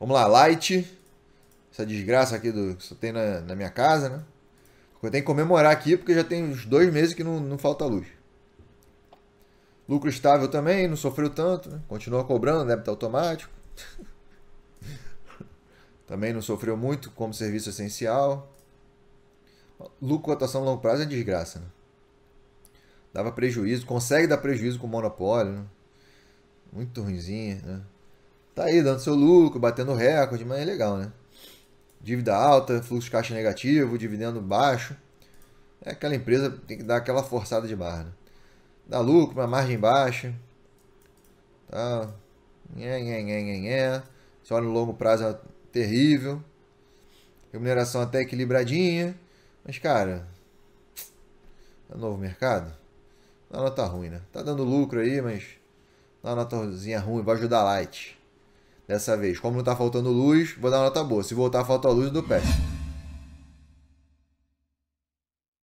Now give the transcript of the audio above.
Vamos lá, light. Essa desgraça aqui do, que só tem na, na minha casa, né? Eu tenho que comemorar aqui porque já tem uns dois meses que não, não falta luz. Lucro estável também, não sofreu tanto, né? Continua cobrando, débito automático. também não sofreu muito como serviço essencial. Lucro atuação a longo prazo é desgraça, né? Dava prejuízo, consegue dar prejuízo com o monopólio, né? Muito ruimzinha, né? tá aí dando seu lucro, batendo recorde, mas é legal, né? Dívida alta, fluxo de caixa negativo, dividendo baixo. É aquela empresa tem que dar aquela forçada de barra. Né? Dá lucro, uma margem baixa. Tá? Nhé, nhé, nhé, nhé, nhé. olha no longo prazo é terrível. Remuneração até equilibradinha. Mas, cara, é novo mercado? Dá tá nota ruim, né? Tá dando lucro aí, mas dá é uma notazinha ruim. Vai ajudar a Light dessa vez. Como não tá faltando luz, vou dar uma nota boa. Se voltar a faltar luz, eu dou péssimo.